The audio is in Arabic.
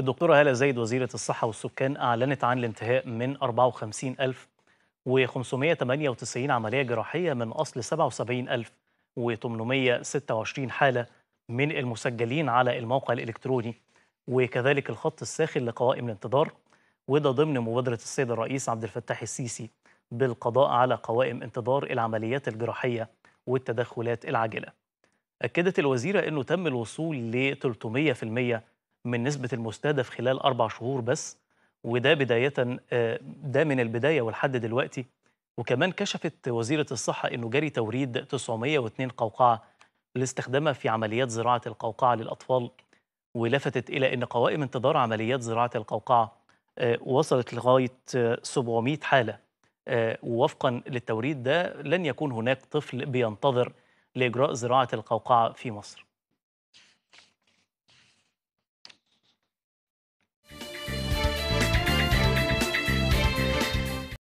الدكتورة هالة زايد وزيرة الصحة والسكان أعلنت عن الانتهاء من 54598 عملية جراحية من أصل 77826 حالة من المسجلين على الموقع الإلكتروني وكذلك الخط الساخن لقوائم الانتظار وده ضمن مبادرة السيد الرئيس عبد الفتاح السيسي بالقضاء على قوائم انتظار العمليات الجراحية والتدخلات العاجلة أكدت الوزيرة أنه تم الوصول ل 300% من نسبة المستهدف خلال أربع شهور بس وده بداية آه، ده من البداية ولحد دلوقتي وكمان كشفت وزيرة الصحة أنه جري توريد 902 قوقعة لاستخدامها في عمليات زراعة القوقعة للأطفال ولفتت إلى أن قوائم انتظار عمليات زراعة القوقعة آه، وصلت لغاية 700 حالة آه، ووفقا للتوريد ده لن يكون هناك طفل بينتظر لإجراء زراعة القوقعة في مصر